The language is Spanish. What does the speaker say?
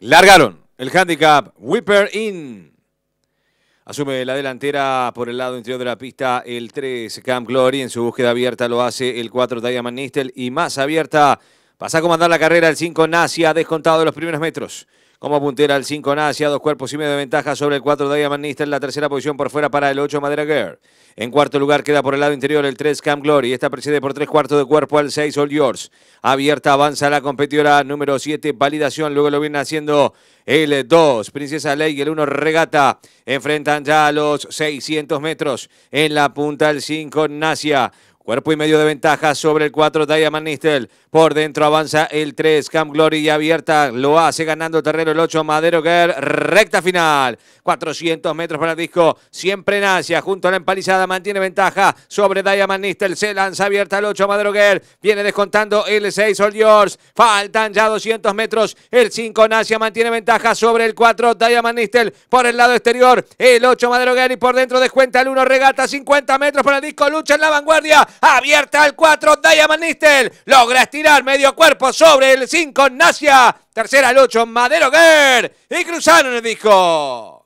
Largaron el handicap Whipper In. Asume la delantera por el lado interior de la pista el 3 Camp Glory. En su búsqueda abierta lo hace el 4 Diamond Nistel y más abierta Pasa a comandar la carrera el 5 Nasia descontado de los primeros metros. Como puntera el 5 Nasia dos cuerpos y medio de ventaja sobre el 4 de Manista en la tercera posición por fuera para el 8 Madera Girl. En cuarto lugar queda por el lado interior el 3 Camp Glory. Esta preside por tres cuartos de cuerpo al 6 All Yours. Abierta avanza la competidora número 7 Validación. Luego lo viene haciendo el 2 Princesa Ley y el 1 Regata. Enfrentan ya a los 600 metros. En la punta el 5 Nasia Cuerpo y medio de ventaja sobre el 4, Diamond Nistel. Por dentro avanza el 3, Camp Glory y abierta. Lo hace ganando terreno el 8, Madero Girl. Recta final. 400 metros para el disco. Siempre Nacia junto a la empalizada, mantiene ventaja sobre Diamond Nistel. Se lanza abierta el 8, Madero Girl. Viene descontando el 6, All Yours. Faltan ya 200 metros. El 5, Nacia mantiene ventaja sobre el 4, Diamond Nistel. Por el lado exterior, el 8, Madero Guerr. Y por dentro descuenta el 1, regata. 50 metros para el disco. Lucha en la vanguardia abierta al 4, Diamond Nistel, logra estirar medio cuerpo sobre el 5, Nasia, tercera al 8, Madero Guerr y cruzaron el disco.